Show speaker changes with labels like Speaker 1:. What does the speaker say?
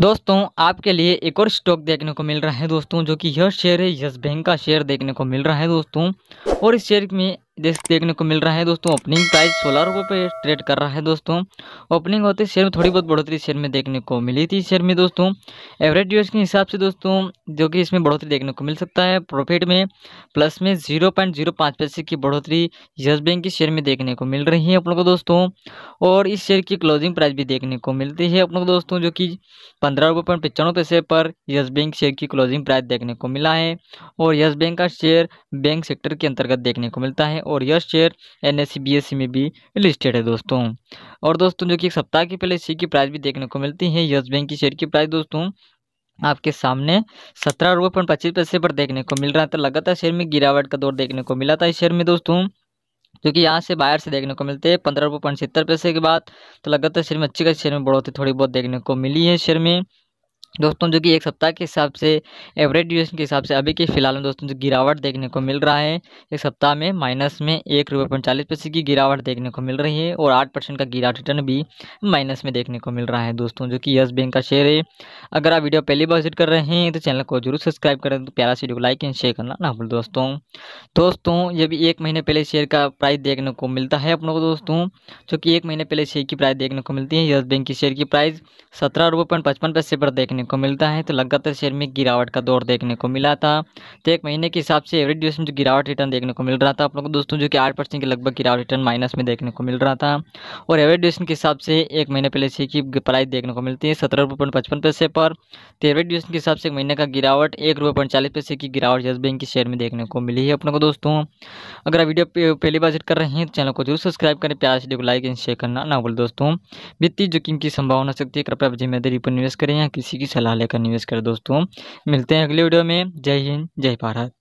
Speaker 1: दोस्तों आपके लिए एक और स्टॉक देखने को मिल रहा है दोस्तों जो कि यह शेयर है यस बैंक का शेयर देखने को मिल रहा है दोस्तों और इस शेयर में देखने को मिल रहा है दोस्तों ओपनिंग प्राइस सोलह रुपये पे ट्रेड कर रहा है दोस्तों ओपनिंग होते शेयर में थोड़ी बहुत बढ़ोतरी शेयर में देखने को मिली थी शेयर में दोस्तों एवरेज ड्यूएस के हिसाब से दोस्तों जो कि इसमें बढ़ोतरी देखने को मिल सकता है प्रॉफिट में प्लस में जीरो पॉइंट जीरो पाँच पैसे की बढ़ोतरी यस बैंक के शेयर में देखने को मिल रही है अपनों को दोस्तों और इस शेयर की क्लोजिंग प्राइस भी देखने को मिलती है अपनों को दोस्तों जो कि पंद्रह रुपये पॉइंट पचानवे पैसे पर यस बैंक शेयर की क्लोजिंग प्राइस देखने को मिला है और यस बैंक का शेयर बैंक सेक्टर के अंतर्गत देखने को मिलता है और यश शेयर एन एस में भी लिस्टेड है दोस्तों और दोस्तों जो कि एक सप्ताह के पहले इसी की प्राइस भी देखने को मिलती है यस बैंक की शेयर की प्राइस दोस्तों आपके सामने सत्रह रुपये पॉइंट पच्चीस पैसे पर देखने को मिल रहा था लगातार शेयर में गिरावट का दौर देखने को मिला था इस शेयर में दोस्तों जो कि यहाँ से बाहर से देखने को मिलते हैं पंद्रह रुपये पॉइंट सत्तर पैसे के बाद तो लगातार शेयर में अच्छी खासी शेयर में बढ़ोतरी थोड़ी बहुत देखने को मिली है शेयर में दोस्तों जो कि एक सप्ताह के हिसाब से एवरेज ड्यूरेशन के हिसाब से अभी के फिलहाल में दोस्तों जो गिरावट देखने को मिल रहा है एक सप्ताह में माइनस में एक रुपये पैंतालीस पैसे की गिरावट देखने को मिल रही है और आठ परसेंट का गिरावट रिटर्न भी माइनस में देखने को मिल रहा है दोस्तों जो कि यस बैंक का शेयर है अगर आप वीडियो पहली बार विजिट कर रहे हैं तो चैनल को जरूर सब्सक्राइब करें तो प्यारा वीडियो को लाइक एंड शेयर करना ना भूल दोस्तों दोस्तों ये भी एक महीने पहले शेयर का प्राइस देखने को मिलता है अपनों को दोस्तों जो कि एक महीने पहले शेयर की प्राइस देखने को मिलती है यस बैंक की शेयर की प्राइस सत्रह रुपये पचपन पैसे पर देखने देखने को मिलता है तो लगातार शेयर में गिरावट का दौर देखने को मिला था तो एक महीने के हिसाब से एवरेज ड्यूरेशन जो गिरावट रिटर्न देखने को मिल रहा था आप लोगों को दोस्तों जो कि आठ परसेंट के लगभग गिरावट रिटर्न माइनस में देखने को मिल रहा था और एवरेज ड्यूरेशन के हिसाब से एक महीने पहले से की प्राइस देखने को मिलती है सत्रह रुपये पॉइंट पचपन पैसे पर तो एवरेज ड्यूरेशन के हिसाब से एक महीने का गिरावट एक रुपये पॉइंट चालीस पैसे की गिरावट येस बैंक के शेयर में देखने को मिली है अपने को दोस्तों अगर आप वीडियो पहली बार कर रहे हैं तो चैनल को जरूर सब्सक्राइब करें प्यार से वीडियो को लाइक एंड शेयर करना ना बोल दोस्तों वित्तीय जोखिम की संभावना सकती है कृपया जिम्मेदारी पर निवेश करें या किसी की सलाह लेकर निवेश करें दोस्तों मिलते हैं अगले वीडियो में जय हिंद जय भारत